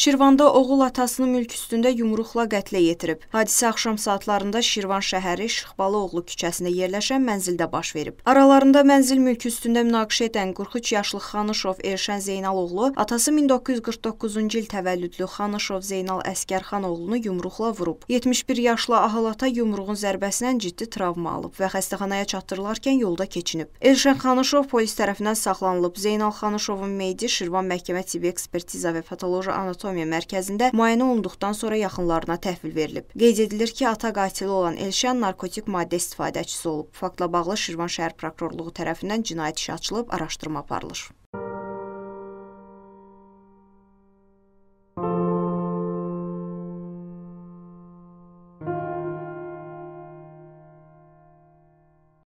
Şirvanda oğul atasını mülk üstündə yumruqla qətlə yetirib. Hadisə axşam saatlarında Şirvan şəhəri Şıxbalıoğlu küçəsində yerləşən mənzildə baş verib. Aralarında mənzil mülkü üstündə münaqişə edən 43 yaşlı Xanışov Erşən Zeynaloğlu atası 1949-cu il təvəllüdlü Xanışov Zeynal Əskərxanoğlunu yumruqla vurub. 71 yaşlı ahılata yumruğun zərbəsindən ciddi travma alıb və xəstəxanaya çatdırılarkən yolda keçinib. Elşən Xanışov polis tərəfindən saxlanılıb. Zeynal Xanışovun meyidi Şirvan məhkəmə tibbi ekspertiza və patoloji anatomiya anatomiya mərkəzində müayinə olunduqdan sonra yaxınlarına təhvil verilib. Qeyd edilir ki, ata qatili olan Elşən narkotik maddə istifadəçisi olub. Faktla bağlı Şirvan şəhər prokurorluğu tərəfindən cinayət işi açılıb, araşdırma aparılır.